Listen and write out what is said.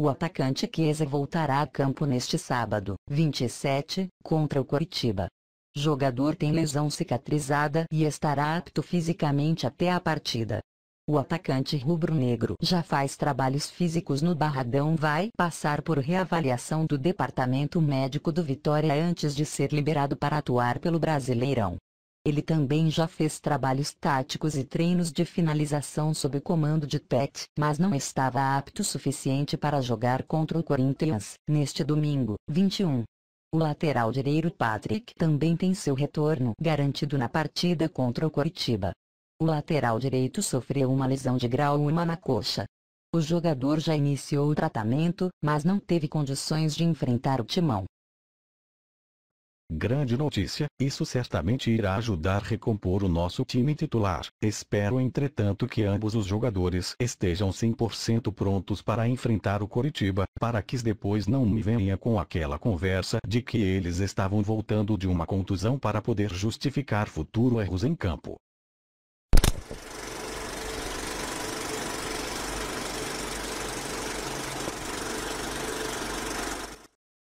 O atacante Chiesa voltará a campo neste sábado, 27, contra o Coritiba. Jogador tem lesão cicatrizada e estará apto fisicamente até a partida. O atacante rubro-negro já faz trabalhos físicos no Barradão vai passar por reavaliação do departamento médico do Vitória antes de ser liberado para atuar pelo Brasileirão. Ele também já fez trabalhos táticos e treinos de finalização sob o comando de Pet, mas não estava apto o suficiente para jogar contra o Corinthians neste domingo, 21. O lateral direito Patrick também tem seu retorno garantido na partida contra o Coritiba. O lateral direito sofreu uma lesão de grau 1 na coxa. O jogador já iniciou o tratamento, mas não teve condições de enfrentar o timão. Grande notícia, isso certamente irá ajudar a recompor o nosso time titular. Espero entretanto que ambos os jogadores estejam 100% prontos para enfrentar o Coritiba, para que depois não me venha com aquela conversa de que eles estavam voltando de uma contusão para poder justificar futuro erros em campo.